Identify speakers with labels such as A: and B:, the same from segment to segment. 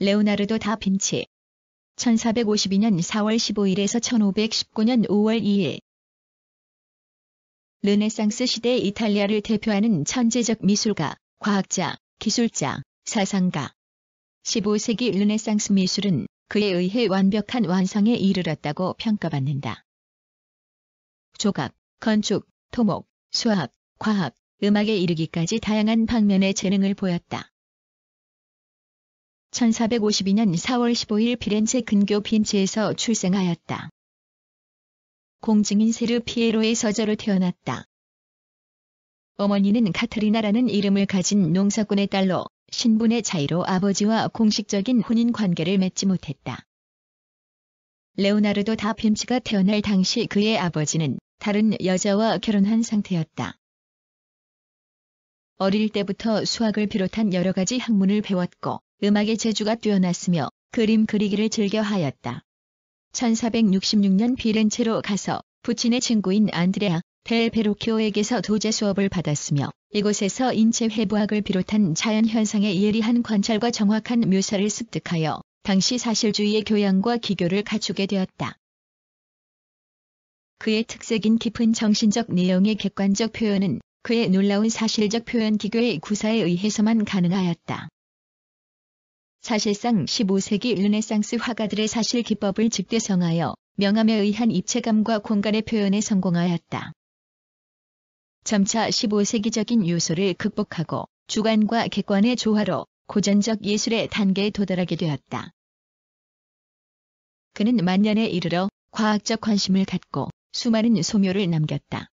A: 레오나르도 다빈치 1452년 4월 15일에서 1519년 5월 2일 르네상스 시대 이탈리아를 대표하는 천재적 미술가, 과학자, 기술자, 사상가 15세기 르네상스 미술은 그에 의해 완벽한 완성에 이르렀다고 평가받는다. 조각, 건축, 토목, 수학, 과학, 음악에 이르기까지 다양한 방면의 재능을 보였다. 1452년 4월 15일 피렌체 근교 빈치에서 출생하였다. 공증인 세르 피에로의 서자로 태어났다. 어머니는 카트리나라는 이름을 가진 농사꾼의 딸로 신분의 차이로 아버지와 공식적인 혼인 관계를 맺지 못했다. 레오나르도 다빈치가 태어날 당시 그의 아버지는 다른 여자와 결혼한 상태였다. 어릴 때부터 수학을 비롯한 여러 가지 학문을 배웠고 음악의 재주가 뛰어났으며 그림 그리기를 즐겨 하였다. 1466년 비렌체로 가서 부친의 친구인 안드레아 델 베로키오에게서 도제 수업을 받았으며 이곳에서 인체 회부학을 비롯한 자연 현상의 예리한 관찰과 정확한 묘사를 습득하여 당시 사실주의의 교양과 기교를 갖추게 되었다. 그의 특색인 깊은 정신적 내용의 객관적 표현은 그의 놀라운 사실적 표현 기교의 구사에 의해서만 가능하였다. 사실상 15세기 르네상스 화가들의 사실 기법을 직대성하여 명암에 의한 입체감과 공간의 표현에 성공하였다. 점차 15세기적인 요소를 극복하고 주관과 객관의 조화로 고전적 예술의 단계에 도달하게 되었다. 그는 만년에 이르러 과학적 관심을 갖고 수많은 소묘를 남겼다.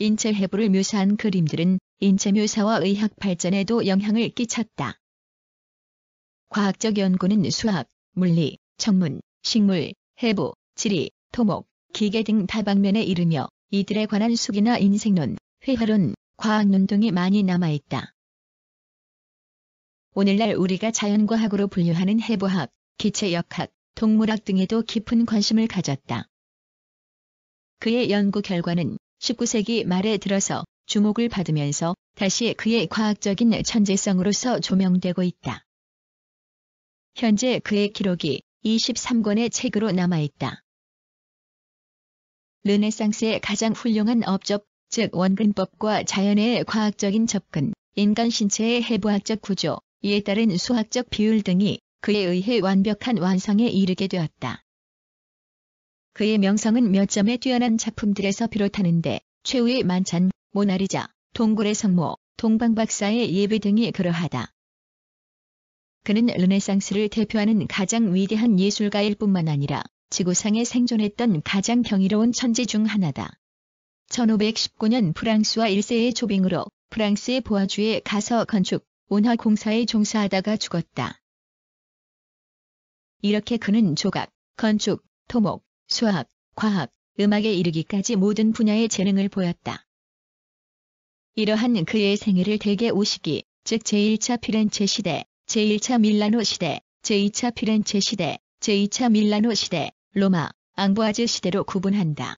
A: 인체 해부를 묘사한 그림들은 인체 묘사와 의학 발전에도 영향을 끼쳤다. 과학적 연구는 수학, 물리, 천문, 식물, 해부, 지리, 토목, 기계 등 다방면에 이르며 이들에 관한 수기나 인생론, 회화론, 과학론 등이 많이 남아있다. 오늘날 우리가 자연과학으로 분류하는 해부학, 기체역학, 동물학 등에도 깊은 관심을 가졌다. 그의 연구 결과는 19세기 말에 들어서 주목을 받으면서 다시 그의 과학적인 천재성으로서 조명되고 있다. 현재 그의 기록이 23권의 책으로 남아있다. 르네상스의 가장 훌륭한 업적, 즉 원근법과 자연의 과학적인 접근, 인간 신체의 해부학적 구조, 이에 따른 수학적 비율 등이 그에 의해 완벽한 완성에 이르게 되었다. 그의 명성은 몇 점의 뛰어난 작품들에서 비롯하는데 최후의 만찬, 모나리자, 동굴의 성모, 동방박사의 예배 등이 그러하다. 그는 르네상스를 대표하는 가장 위대한 예술가일 뿐만 아니라 지구상에 생존했던 가장 경이로운 천재 중 하나다. 1519년 프랑스와 일세의 조빙으로 프랑스의 보아주에 가서 건축, 온화 공사에 종사하다가 죽었다. 이렇게 그는 조각, 건축, 토목, 수학, 과학, 음악에 이르기까지 모든 분야의 재능을 보였다. 이러한 그의 생애를 대개 오시기, 즉 제1차 피렌체 시대, 제1차 밀라노 시대, 제2차 피렌체 시대, 제2차 밀라노 시대, 로마, 앙부아즈 시대로 구분한다.